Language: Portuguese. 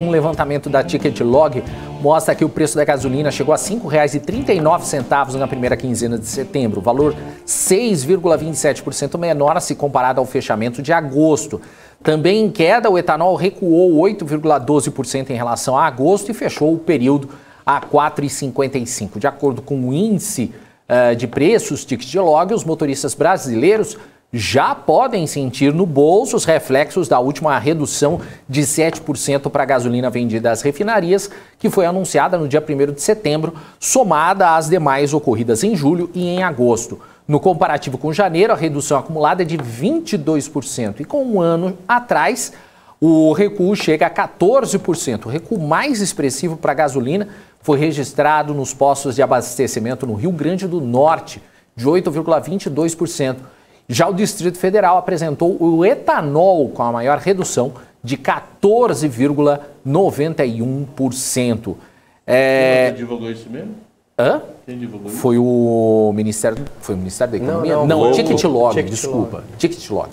Um levantamento da Ticket Log mostra que o preço da gasolina chegou a R$ 5,39 na primeira quinzena de setembro, valor 6,27% menor se comparado ao fechamento de agosto. Também em queda, o etanol recuou 8,12% em relação a agosto e fechou o período a R$ 4,55. De acordo com o índice uh, de preços Ticket Log, os motoristas brasileiros já podem sentir no bolso os reflexos da última redução de 7% para a gasolina vendida às refinarias, que foi anunciada no dia 1 de setembro, somada às demais ocorridas em julho e em agosto. No comparativo com janeiro, a redução acumulada é de 22%, e com um ano atrás, o recuo chega a 14%. O recuo mais expressivo para a gasolina foi registrado nos postos de abastecimento no Rio Grande do Norte, de 8,22% já o Distrito Federal apresentou o etanol com a maior redução de 14,91%. É... Quem é divulgou isso mesmo? Hã? Quem divulgou isso? Foi o Ministério, foi o Ministério da Economia? Não, não, não o... Ticket Log, desculpa. Ticket Log.